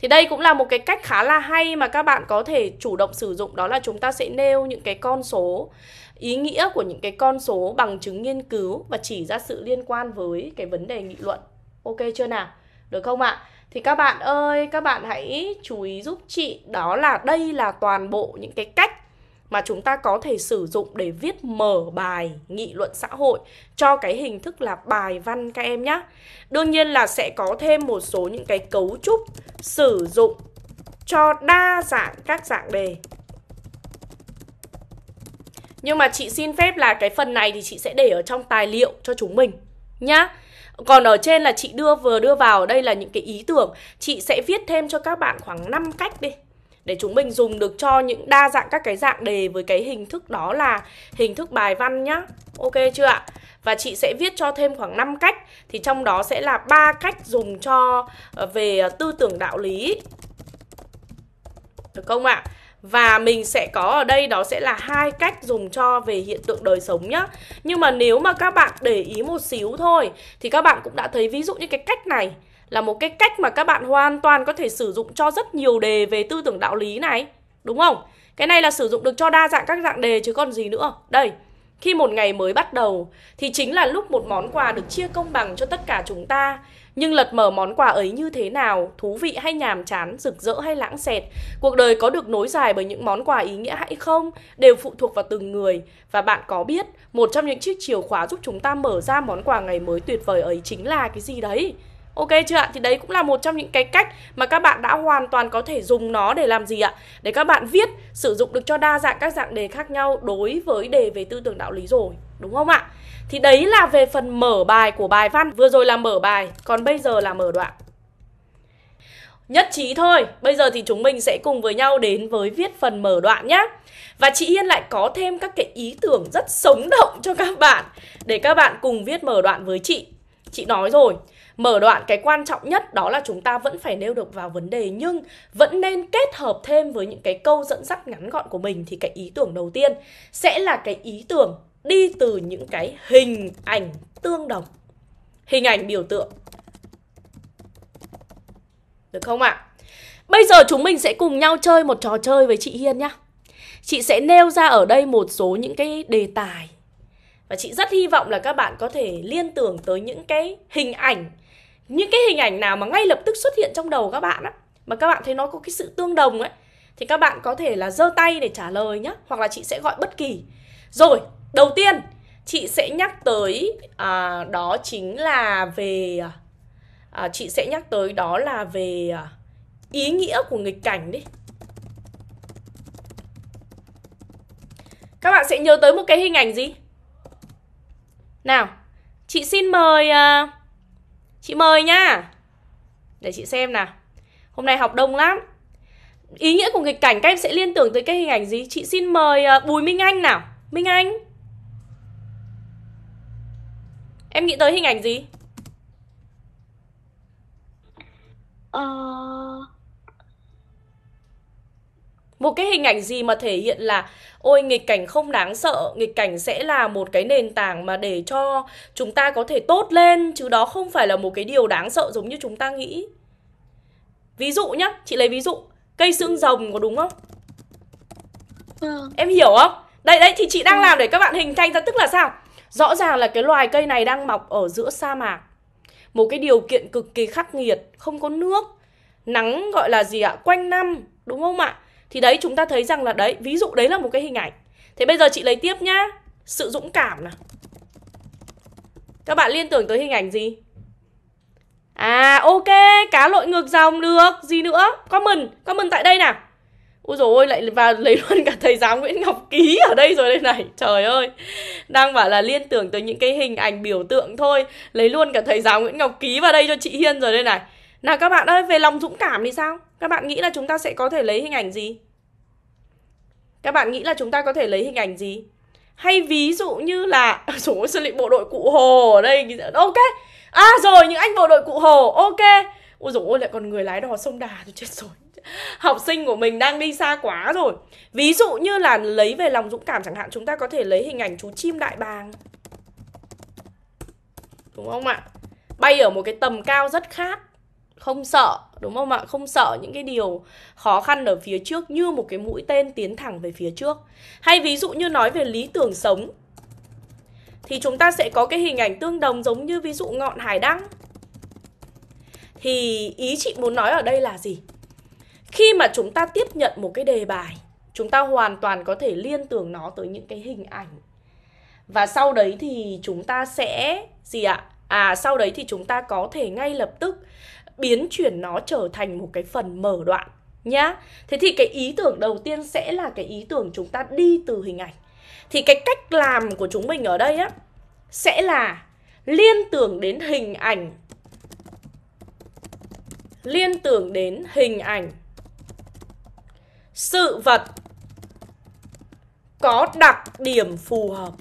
thì đây cũng là một cái cách khá là hay mà các bạn có thể chủ động sử dụng đó là chúng ta sẽ nêu những cái con số ý nghĩa của những cái con số bằng chứng nghiên cứu và chỉ ra sự liên quan với cái vấn đề nghị luận ok chưa nào được không ạ thì các bạn ơi các bạn hãy chú ý giúp chị đó là đây là toàn bộ những cái cách mà chúng ta có thể sử dụng để viết mở bài nghị luận xã hội cho cái hình thức là bài văn các em nhé. Đương nhiên là sẽ có thêm một số những cái cấu trúc sử dụng cho đa dạng các dạng đề. Nhưng mà chị xin phép là cái phần này thì chị sẽ để ở trong tài liệu cho chúng mình nhá. Còn ở trên là chị đưa vừa đưa vào đây là những cái ý tưởng, chị sẽ viết thêm cho các bạn khoảng 5 cách đi để chúng mình dùng được cho những đa dạng các cái dạng đề với cái hình thức đó là hình thức bài văn nhá. Ok chưa ạ? Và chị sẽ viết cho thêm khoảng 5 cách thì trong đó sẽ là ba cách dùng cho ờ, về ờ, tư tưởng đạo lý. Được không ạ? Và mình sẽ có ở đây đó sẽ là hai cách dùng cho về hiện tượng đời sống nhá Nhưng mà nếu mà các bạn để ý một xíu thôi Thì các bạn cũng đã thấy ví dụ như cái cách này là một cái cách mà các bạn hoàn toàn có thể sử dụng cho rất nhiều đề về tư tưởng đạo lý này đúng không cái này là sử dụng được cho đa dạng các dạng đề chứ còn gì nữa đây khi một ngày mới bắt đầu thì chính là lúc một món quà được chia công bằng cho tất cả chúng ta nhưng lật mở món quà ấy như thế nào thú vị hay nhàm chán rực rỡ hay lãng xẹt cuộc đời có được nối dài bởi những món quà ý nghĩa hay không đều phụ thuộc vào từng người và bạn có biết một trong những chiếc chìa khóa giúp chúng ta mở ra món quà ngày mới tuyệt vời ấy chính là cái gì đấy Ok chưa ạ? Thì đấy cũng là một trong những cái cách mà các bạn đã hoàn toàn có thể dùng nó để làm gì ạ? Để các bạn viết, sử dụng được cho đa dạng các dạng đề khác nhau đối với đề về tư tưởng đạo lý rồi. Đúng không ạ? Thì đấy là về phần mở bài của bài văn. Vừa rồi là mở bài, còn bây giờ là mở đoạn. Nhất trí thôi, bây giờ thì chúng mình sẽ cùng với nhau đến với viết phần mở đoạn nhé. Và chị Yên lại có thêm các cái ý tưởng rất sống động cho các bạn để các bạn cùng viết mở đoạn với chị. Chị nói rồi, mở đoạn cái quan trọng nhất đó là chúng ta vẫn phải nêu được vào vấn đề nhưng vẫn nên kết hợp thêm với những cái câu dẫn dắt ngắn gọn của mình thì cái ý tưởng đầu tiên sẽ là cái ý tưởng đi từ những cái hình ảnh tương đồng hình ảnh biểu tượng được không ạ bây giờ chúng mình sẽ cùng nhau chơi một trò chơi với chị hiên nhé chị sẽ nêu ra ở đây một số những cái đề tài và chị rất hy vọng là các bạn có thể liên tưởng tới những cái hình ảnh những cái hình ảnh nào mà ngay lập tức xuất hiện trong đầu các bạn á mà các bạn thấy nó có cái sự tương đồng ấy thì các bạn có thể là giơ tay để trả lời nhé hoặc là chị sẽ gọi bất kỳ rồi đầu tiên chị sẽ nhắc tới à, đó chính là về à, chị sẽ nhắc tới đó là về à, ý nghĩa của nghịch cảnh đi các bạn sẽ nhớ tới một cái hình ảnh gì nào chị xin mời à, Chị mời nha Để chị xem nào Hôm nay học đông lắm Ý nghĩa của nghịch cảnh các em sẽ liên tưởng tới cái hình ảnh gì Chị xin mời à, Bùi Minh Anh nào Minh Anh Em nghĩ tới hình ảnh gì Ờ uh một cái hình ảnh gì mà thể hiện là ôi nghịch cảnh không đáng sợ nghịch cảnh sẽ là một cái nền tảng mà để cho chúng ta có thể tốt lên chứ đó không phải là một cái điều đáng sợ giống như chúng ta nghĩ ví dụ nhá chị lấy ví dụ cây xương rồng có đúng không ừ. em hiểu không đây đấy thì chị đang ừ. làm để các bạn hình thành ra tức là sao rõ ràng là cái loài cây này đang mọc ở giữa sa mạc một cái điều kiện cực kỳ khắc nghiệt không có nước nắng gọi là gì ạ quanh năm đúng không ạ thì đấy chúng ta thấy rằng là đấy ví dụ đấy là một cái hình ảnh thế bây giờ chị lấy tiếp nhá sự dũng cảm này các bạn liên tưởng tới hình ảnh gì à ok cá lội ngược dòng được gì nữa comment comment tại đây nào Ôi rồi lại vào lấy luôn cả thầy giáo Nguyễn Ngọc Ký ở đây rồi đây này Trời ơi, đang bảo là liên tưởng tới những cái hình ảnh biểu tượng thôi Lấy luôn cả thầy giáo Nguyễn Ngọc Ký vào đây cho chị Hiên rồi đây này Nào các bạn ơi, về lòng dũng cảm thì sao? Các bạn nghĩ là chúng ta sẽ có thể lấy hình ảnh gì? Các bạn nghĩ là chúng ta có thể lấy hình ảnh gì? Hay ví dụ như là Số sư lị bộ đội cụ hồ ở đây Ok À rồi những anh bộ đội cụ hồ Ok Ôi dồi ôi lại còn người lái đò sông đà thì chết rồi Học sinh của mình đang đi xa quá rồi Ví dụ như là lấy về lòng dũng cảm chẳng hạn Chúng ta có thể lấy hình ảnh chú chim đại bàng Đúng không ạ? Bay ở một cái tầm cao rất khác Không sợ đúng không ạ không sợ những cái điều khó khăn ở phía trước như một cái mũi tên tiến thẳng về phía trước hay ví dụ như nói về lý tưởng sống thì chúng ta sẽ có cái hình ảnh tương đồng giống như ví dụ ngọn hải đăng thì ý chị muốn nói ở đây là gì khi mà chúng ta tiếp nhận một cái đề bài chúng ta hoàn toàn có thể liên tưởng nó tới những cái hình ảnh và sau đấy thì chúng ta sẽ gì ạ à sau đấy thì chúng ta có thể ngay lập tức biến chuyển nó trở thành một cái phần mở đoạn nhá thế thì cái ý tưởng đầu tiên sẽ là cái ý tưởng chúng ta đi từ hình ảnh thì cái cách làm của chúng mình ở đây á sẽ là liên tưởng đến hình ảnh liên tưởng đến hình ảnh sự vật có đặc điểm phù hợp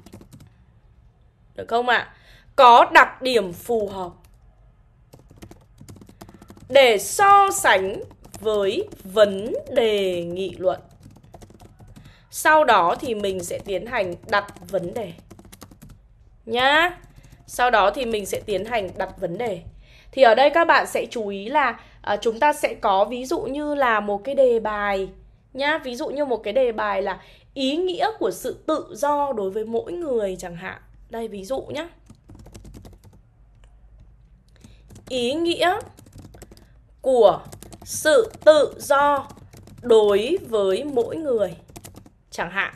được không ạ à? có đặc điểm phù hợp để so sánh với vấn đề nghị luận. Sau đó thì mình sẽ tiến hành đặt vấn đề. Nhá. Sau đó thì mình sẽ tiến hành đặt vấn đề. Thì ở đây các bạn sẽ chú ý là à, chúng ta sẽ có ví dụ như là một cái đề bài nhá, ví dụ như một cái đề bài là ý nghĩa của sự tự do đối với mỗi người chẳng hạn. Đây ví dụ nhá. Ý nghĩa của sự tự do đối với mỗi người chẳng hạn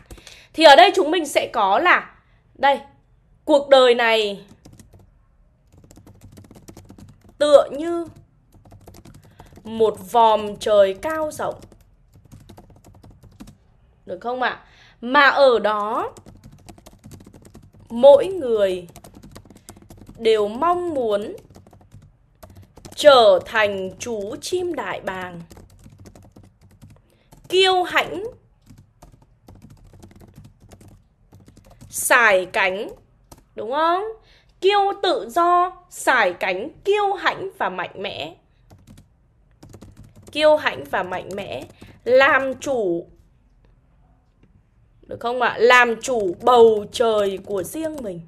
thì ở đây chúng mình sẽ có là đây cuộc đời này tựa như một vòm trời cao rộng được không ạ à? mà ở đó mỗi người đều mong muốn trở thành chú chim đại bàng kiêu hãnh xài cánh đúng không kiêu tự do xài cánh kiêu hãnh và mạnh mẽ kiêu hãnh và mạnh mẽ làm chủ được không ạ làm chủ bầu trời của riêng mình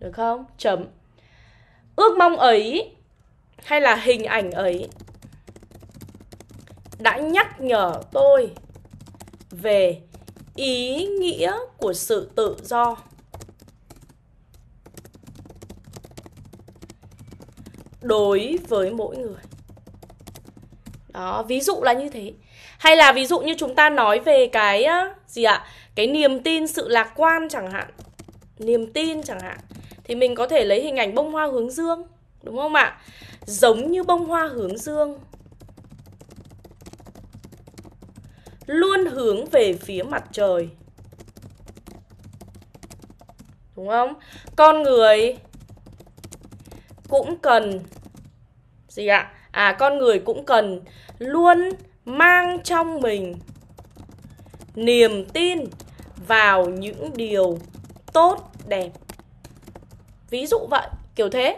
được không chấm ước mong ấy hay là hình ảnh ấy đã nhắc nhở tôi về ý nghĩa của sự tự do đối với mỗi người đó ví dụ là như thế hay là ví dụ như chúng ta nói về cái gì ạ cái niềm tin sự lạc quan chẳng hạn niềm tin chẳng hạn thì mình có thể lấy hình ảnh bông hoa hướng dương đúng không ạ? Giống như bông hoa hướng dương luôn hướng về phía mặt trời. Đúng không? Con người cũng cần gì ạ? À con người cũng cần luôn mang trong mình niềm tin vào những điều tốt đẹp Ví dụ vậy, kiểu thế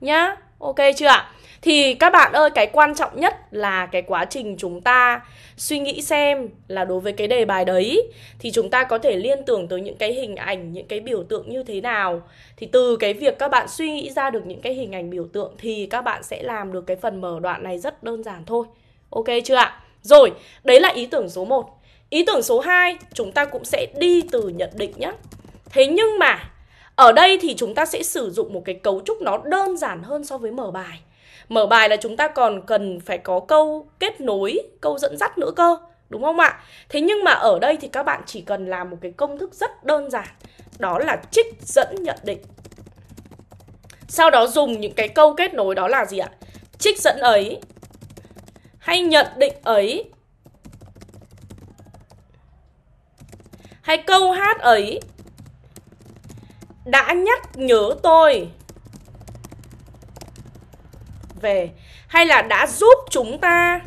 nhá. Ok chưa ạ? Thì các bạn ơi, cái quan trọng nhất là cái quá trình chúng ta suy nghĩ xem là đối với cái đề bài đấy thì chúng ta có thể liên tưởng tới những cái hình ảnh, những cái biểu tượng như thế nào. Thì từ cái việc các bạn suy nghĩ ra được những cái hình ảnh biểu tượng thì các bạn sẽ làm được cái phần mở đoạn này rất đơn giản thôi. Ok chưa ạ? Rồi, đấy là ý tưởng số 1. Ý tưởng số 2 chúng ta cũng sẽ đi từ nhận định nhé. Thế nhưng mà ở đây thì chúng ta sẽ sử dụng một cái cấu trúc nó đơn giản hơn so với mở bài. Mở bài là chúng ta còn cần phải có câu kết nối, câu dẫn dắt nữa cơ, đúng không ạ? Thế nhưng mà ở đây thì các bạn chỉ cần làm một cái công thức rất đơn giản, đó là trích dẫn nhận định. Sau đó dùng những cái câu kết nối đó là gì ạ? Trích dẫn ấy hay nhận định ấy hay câu hát ấy đã nhắc nhớ tôi về hay là đã giúp chúng ta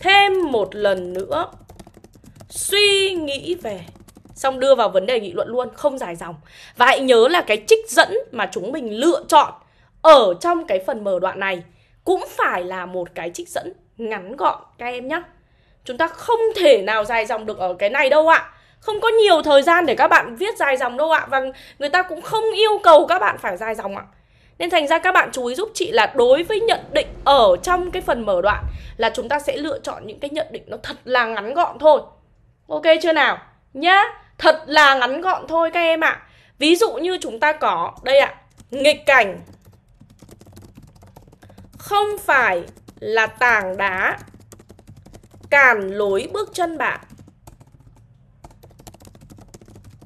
thêm một lần nữa suy nghĩ về xong đưa vào vấn đề nghị luận luôn không dài dòng và hãy nhớ là cái trích dẫn mà chúng mình lựa chọn ở trong cái phần mở đoạn này cũng phải là một cái trích dẫn ngắn gọn các em nhé chúng ta không thể nào dài dòng được ở cái này đâu ạ. Không có nhiều thời gian để các bạn viết dài dòng đâu ạ. À. Và người ta cũng không yêu cầu các bạn phải dài dòng ạ. Nên thành ra các bạn chú ý giúp chị là đối với nhận định ở trong cái phần mở đoạn là chúng ta sẽ lựa chọn những cái nhận định nó thật là ngắn gọn thôi. Ok chưa nào? Nhá, thật là ngắn gọn thôi các em ạ. Ví dụ như chúng ta có đây ạ, nghịch cảnh không phải là tảng đá cản lối bước chân bạn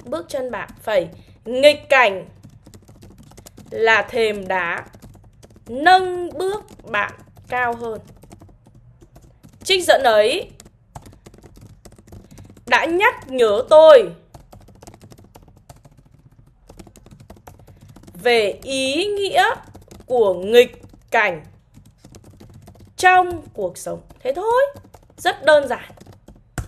bước chân bạn phải nghịch cảnh là thềm đá nâng bước bạn cao hơn trích dẫn ấy đã nhắc nhớ tôi về ý nghĩa của nghịch cảnh trong cuộc sống thế thôi rất đơn giản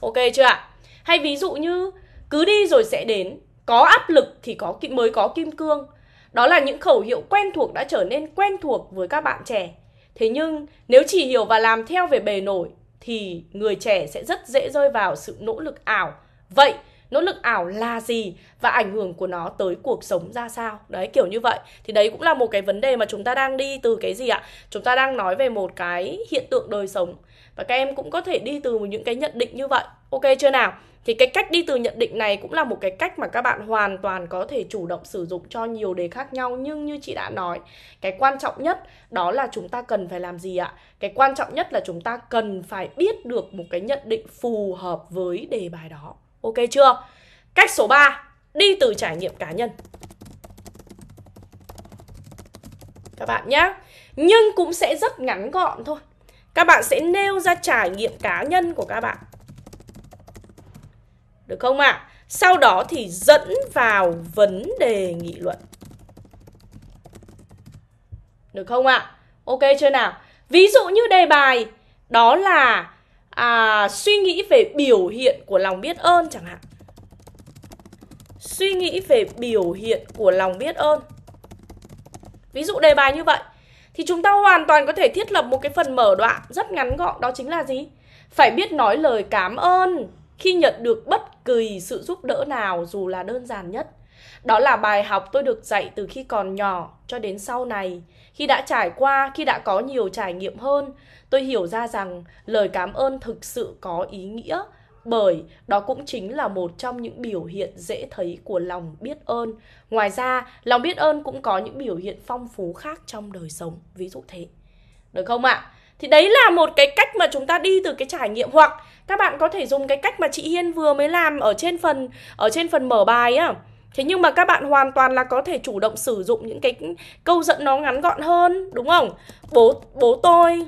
ok chưa ạ hay ví dụ như cứ đi rồi sẽ đến có áp lực thì có mới có kim cương đó là những khẩu hiệu quen thuộc đã trở nên quen thuộc với các bạn trẻ thế nhưng nếu chỉ hiểu và làm theo về bề nổi thì người trẻ sẽ rất dễ rơi vào sự nỗ lực ảo vậy nỗ lực ảo là gì và ảnh hưởng của nó tới cuộc sống ra sao đấy kiểu như vậy thì đấy cũng là một cái vấn đề mà chúng ta đang đi từ cái gì ạ chúng ta đang nói về một cái hiện tượng đời sống và các em cũng có thể đi từ những cái nhận định như vậy ok chưa nào thì cái cách đi từ nhận định này cũng là một cái cách mà các bạn hoàn toàn có thể chủ động sử dụng cho nhiều đề khác nhau nhưng như chị đã nói cái quan trọng nhất đó là chúng ta cần phải làm gì ạ cái quan trọng nhất là chúng ta cần phải biết được một cái nhận định phù hợp với đề bài đó ok chưa cách số 3 đi từ trải nghiệm cá nhân các bạn nhé nhưng cũng sẽ rất ngắn gọn thôi các bạn sẽ nêu ra trải nghiệm cá nhân của các bạn. Được không ạ? À? Sau đó thì dẫn vào vấn đề nghị luận. Được không ạ? À? Ok chưa nào? Ví dụ như đề bài đó là à, suy nghĩ về biểu hiện của lòng biết ơn chẳng hạn. Suy nghĩ về biểu hiện của lòng biết ơn. Ví dụ đề bài như vậy thì chúng ta hoàn toàn có thể thiết lập một cái phần mở đoạn rất ngắn gọn đó chính là gì? Phải biết nói lời cảm ơn khi nhận được bất kỳ sự giúp đỡ nào dù là đơn giản nhất. Đó là bài học tôi được dạy từ khi còn nhỏ cho đến sau này. Khi đã trải qua, khi đã có nhiều trải nghiệm hơn, tôi hiểu ra rằng lời cảm ơn thực sự có ý nghĩa bởi đó cũng chính là một trong những biểu hiện dễ thấy của lòng biết ơn. Ngoài ra, lòng biết ơn cũng có những biểu hiện phong phú khác trong đời sống, ví dụ thế. Được không ạ? Thì đấy là một cái cách mà chúng ta đi từ cái trải nghiệm hoặc các bạn có thể dùng cái cách mà chị Hiên vừa mới làm ở trên phần ở trên phần mở bài á. Thế nhưng mà các bạn hoàn toàn là có thể chủ động sử dụng những cái câu dẫn nó ngắn gọn hơn, đúng không? Bố bố tôi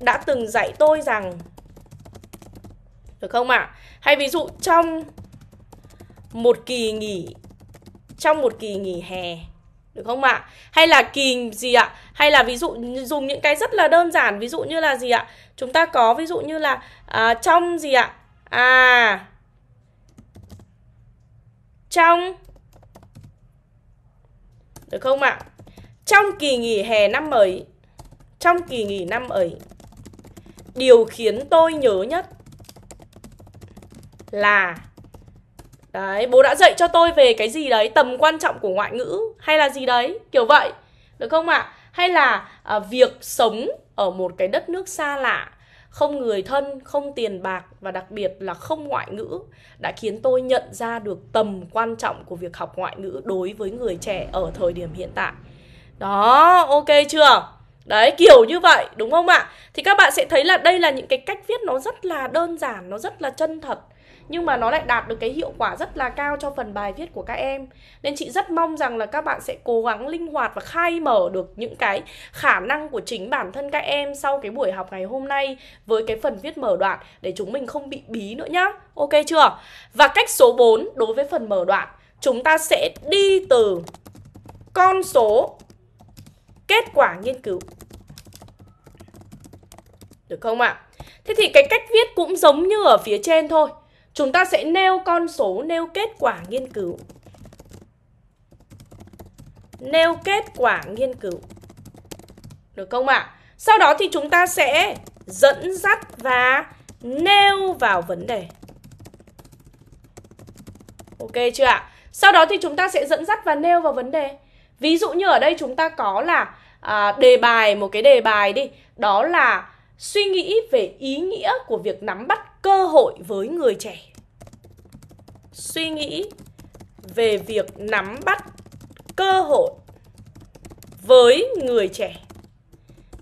đã từng dạy tôi rằng được không ạ? À? Hay ví dụ trong một kỳ nghỉ trong một kỳ nghỉ hè được không ạ? À? Hay là kỳ gì ạ? À? Hay là ví dụ dùng những cái rất là đơn giản ví dụ như là gì ạ? Chúng ta có ví dụ như là à, trong gì ạ? À trong được không ạ? À? Trong kỳ nghỉ hè năm ấy Trong kỳ nghỉ năm ấy Điều khiến tôi nhớ nhất là đấy bố đã dạy cho tôi về cái gì đấy tầm quan trọng của ngoại ngữ hay là gì đấy kiểu vậy được không ạ à? hay là à, việc sống ở một cái đất nước xa lạ không người thân không tiền bạc và đặc biệt là không ngoại ngữ đã khiến tôi nhận ra được tầm quan trọng của việc học ngoại ngữ đối với người trẻ ở thời điểm hiện tại đó ok chưa đấy kiểu như vậy đúng không ạ thì các bạn sẽ thấy là đây là những cái cách viết nó rất là đơn giản nó rất là chân thật nhưng mà nó lại đạt được cái hiệu quả rất là cao cho phần bài viết của các em nên chị rất mong rằng là các bạn sẽ cố gắng linh hoạt và khai mở được những cái khả năng của chính bản thân các em sau cái buổi học ngày hôm nay với cái phần viết mở đoạn để chúng mình không bị bí nữa nhá ok chưa và cách số 4 đối với phần mở đoạn chúng ta sẽ đi từ con số kết quả nghiên cứu được không ạ? À? Thế thì cái cách viết cũng giống như ở phía trên thôi Chúng ta sẽ nêu con số, nêu kết quả nghiên cứu. Nêu kết quả nghiên cứu. Được không ạ? À? Sau đó thì chúng ta sẽ dẫn dắt và nêu vào vấn đề. Ok chưa ạ? À? Sau đó thì chúng ta sẽ dẫn dắt và nêu vào vấn đề. Ví dụ như ở đây chúng ta có là à, đề bài, một cái đề bài đi. Đó là suy nghĩ về ý nghĩa của việc nắm bắt cơ hội với người trẻ suy nghĩ về việc nắm bắt cơ hội với người trẻ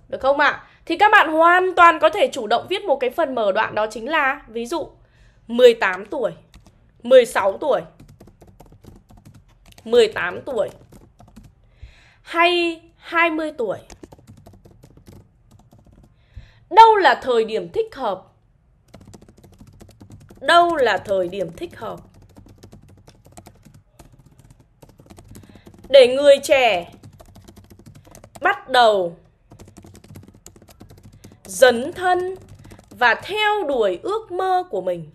được không ạ à? thì các bạn hoàn toàn có thể chủ động viết một cái phần mở đoạn đó chính là ví dụ 18 tuổi 16 tuổi 18 tuổi hay 20 tuổi đâu là thời điểm thích hợp đâu là thời điểm thích hợp. Để người trẻ bắt đầu dấn thân và theo đuổi ước mơ của mình.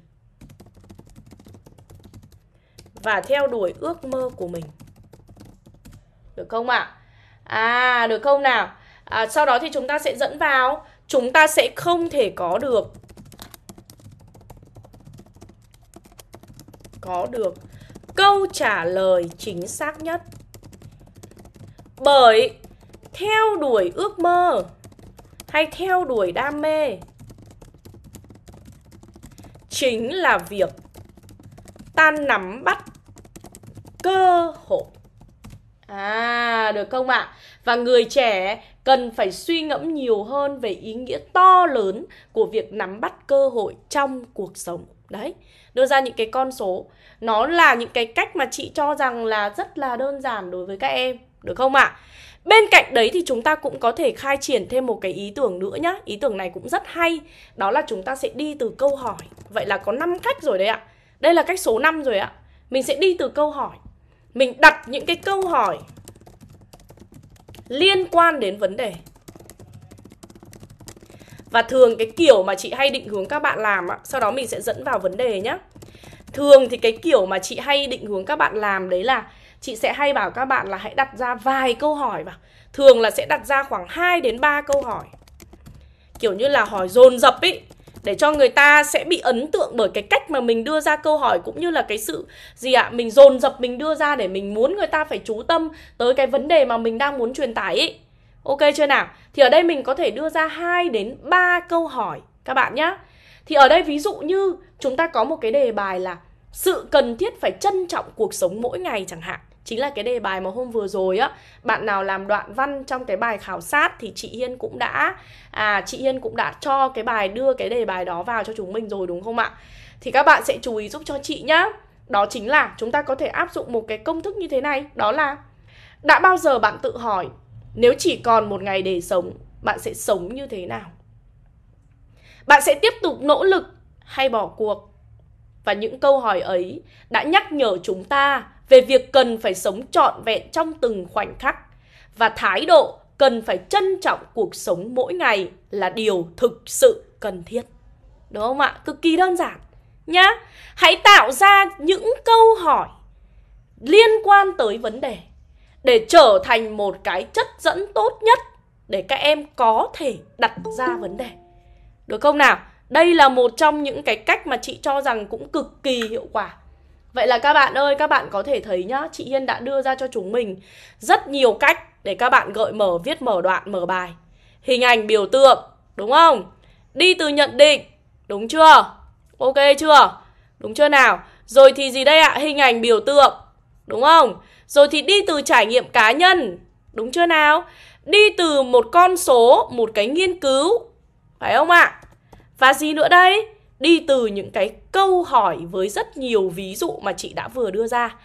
Và theo đuổi ước mơ của mình. Được không ạ? À? à, được không nào? À, sau đó thì chúng ta sẽ dẫn vào chúng ta sẽ không thể có được có được câu trả lời chính xác nhất. Bởi theo đuổi ước mơ hay theo đuổi đam mê chính là việc ta nắm bắt cơ hội. À, được không ạ? Và người trẻ cần phải suy ngẫm nhiều hơn về ý nghĩa to lớn của việc nắm bắt cơ hội trong cuộc sống. Đấy, đưa ra những cái con số nó là những cái cách mà chị cho rằng là rất là đơn giản đối với các em được không ạ à? bên cạnh đấy thì chúng ta cũng có thể khai triển thêm một cái ý tưởng nữa nhá ý tưởng này cũng rất hay đó là chúng ta sẽ đi từ câu hỏi vậy là có 5 cách rồi đấy ạ đây là cách số 5 rồi ạ mình sẽ đi từ câu hỏi mình đặt những cái câu hỏi liên quan đến vấn đề và thường cái kiểu mà chị hay định hướng các bạn làm á, sau đó mình sẽ dẫn vào vấn đề nhé thường thì cái kiểu mà chị hay định hướng các bạn làm đấy là chị sẽ hay bảo các bạn là hãy đặt ra vài câu hỏi vào thường là sẽ đặt ra khoảng 2 đến 3 câu hỏi kiểu như là hỏi dồn dập ý để cho người ta sẽ bị ấn tượng bởi cái cách mà mình đưa ra câu hỏi cũng như là cái sự gì ạ à, mình dồn dập mình đưa ra để mình muốn người ta phải chú tâm tới cái vấn đề mà mình đang muốn truyền tải ý ok chưa nào thì ở đây mình có thể đưa ra 2 đến 3 câu hỏi các bạn nhé thì ở đây ví dụ như chúng ta có một cái đề bài là sự cần thiết phải trân trọng cuộc sống mỗi ngày chẳng hạn chính là cái đề bài mà hôm vừa rồi á bạn nào làm đoạn văn trong cái bài khảo sát thì chị Hiên cũng đã à chị Hiên cũng đã cho cái bài đưa cái đề bài đó vào cho chúng mình rồi đúng không ạ thì các bạn sẽ chú ý giúp cho chị nhá đó chính là chúng ta có thể áp dụng một cái công thức như thế này đó là đã bao giờ bạn tự hỏi nếu chỉ còn một ngày để sống bạn sẽ sống như thế nào bạn sẽ tiếp tục nỗ lực hay bỏ cuộc và những câu hỏi ấy đã nhắc nhở chúng ta về việc cần phải sống trọn vẹn trong từng khoảnh khắc và thái độ cần phải trân trọng cuộc sống mỗi ngày là điều thực sự cần thiết đúng không ạ cực kỳ đơn giản nhá hãy tạo ra những câu hỏi liên quan tới vấn đề để trở thành một cái chất dẫn tốt nhất để các em có thể đặt ra vấn đề được không nào đây là một trong những cái cách mà chị cho rằng cũng cực kỳ hiệu quả Vậy là các bạn ơi, các bạn có thể thấy nhá, chị Hiên đã đưa ra cho chúng mình rất nhiều cách để các bạn gợi mở, viết mở đoạn, mở bài. Hình ảnh biểu tượng, đúng không? Đi từ nhận định, đúng chưa? Ok chưa? Đúng chưa nào? Rồi thì gì đây ạ? À? Hình ảnh biểu tượng, đúng không? Rồi thì đi từ trải nghiệm cá nhân, đúng chưa nào? Đi từ một con số, một cái nghiên cứu, phải không ạ? À? Và gì nữa đây? Đi từ những cái câu hỏi với rất nhiều ví dụ mà chị đã vừa đưa ra